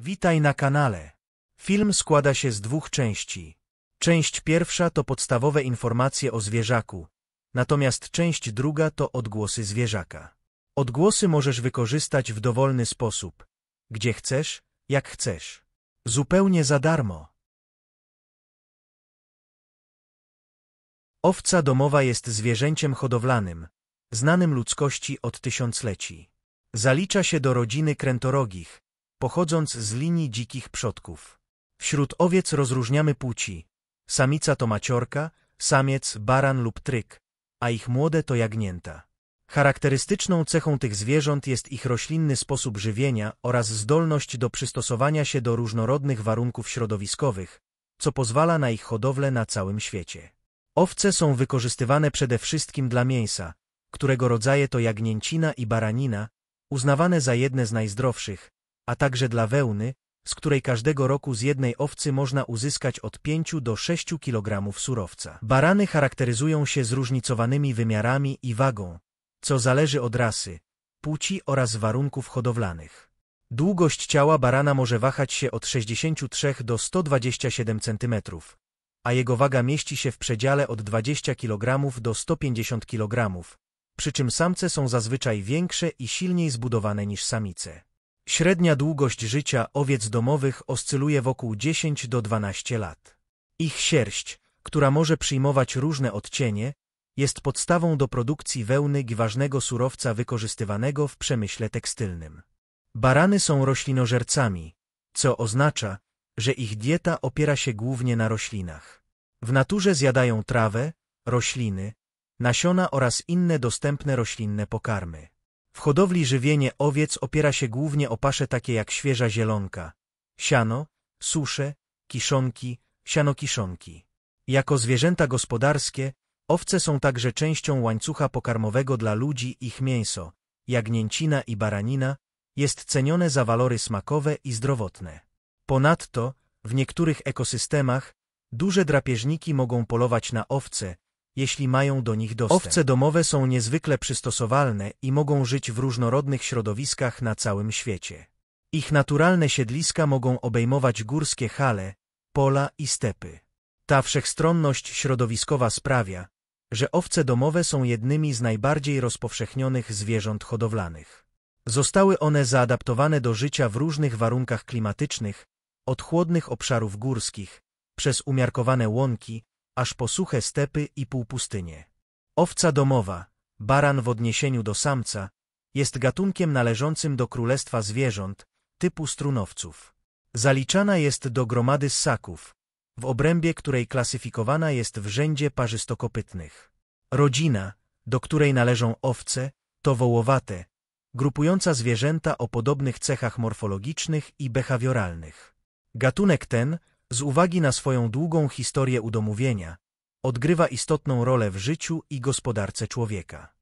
Witaj na kanale. Film składa się z dwóch części. Część pierwsza to podstawowe informacje o zwierzaku, natomiast część druga to odgłosy zwierzaka. Odgłosy możesz wykorzystać w dowolny sposób, gdzie chcesz, jak chcesz. Zupełnie za darmo. Owca domowa jest zwierzęciem hodowlanym, znanym ludzkości od tysiącleci. Zalicza się do rodziny krętorogich, pochodząc z linii dzikich przodków. Wśród owiec rozróżniamy płci. Samica to maciorka, samiec baran lub tryk, a ich młode to jagnięta. Charakterystyczną cechą tych zwierząt jest ich roślinny sposób żywienia oraz zdolność do przystosowania się do różnorodnych warunków środowiskowych, co pozwala na ich hodowlę na całym świecie. Owce są wykorzystywane przede wszystkim dla mięsa, którego rodzaje to jagnięcina i baranina, uznawane za jedne z najzdrowszych, a także dla wełny, z której każdego roku z jednej owcy można uzyskać od 5 do 6 kg surowca. Barany charakteryzują się zróżnicowanymi wymiarami i wagą, co zależy od rasy, płci oraz warunków hodowlanych. Długość ciała barana może wahać się od 63 do 127 cm, a jego waga mieści się w przedziale od 20 kg do 150 kg, przy czym samce są zazwyczaj większe i silniej zbudowane niż samice. Średnia długość życia owiec domowych oscyluje wokół 10 do 12 lat. Ich sierść, która może przyjmować różne odcienie, jest podstawą do produkcji wełny ważnego surowca wykorzystywanego w przemyśle tekstylnym. Barany są roślinożercami, co oznacza, że ich dieta opiera się głównie na roślinach. W naturze zjadają trawę, rośliny, nasiona oraz inne dostępne roślinne pokarmy. W hodowli żywienie owiec opiera się głównie o pasze takie jak świeża zielonka, siano, susze, kiszonki, siano-kiszonki. Jako zwierzęta gospodarskie, owce są także częścią łańcucha pokarmowego dla ludzi ich mięso, jagnięcina i baranina, jest cenione za walory smakowe i zdrowotne. Ponadto, w niektórych ekosystemach, duże drapieżniki mogą polować na owce, jeśli mają do nich dostęp. Owce domowe są niezwykle przystosowalne i mogą żyć w różnorodnych środowiskach na całym świecie. Ich naturalne siedliska mogą obejmować górskie hale, pola i stepy. Ta wszechstronność środowiskowa sprawia, że owce domowe są jednymi z najbardziej rozpowszechnionych zwierząt hodowlanych. Zostały one zaadaptowane do życia w różnych warunkach klimatycznych, od chłodnych obszarów górskich, przez umiarkowane łąki, aż po suche stepy i półpustynie. Owca domowa, baran w odniesieniu do samca, jest gatunkiem należącym do królestwa zwierząt, typu strunowców. Zaliczana jest do gromady ssaków, w obrębie której klasyfikowana jest w rzędzie parzystokopytnych. Rodzina, do której należą owce, to wołowate, grupująca zwierzęta o podobnych cechach morfologicznych i behawioralnych. Gatunek ten z uwagi na swoją długą historię udomówienia, odgrywa istotną rolę w życiu i gospodarce człowieka.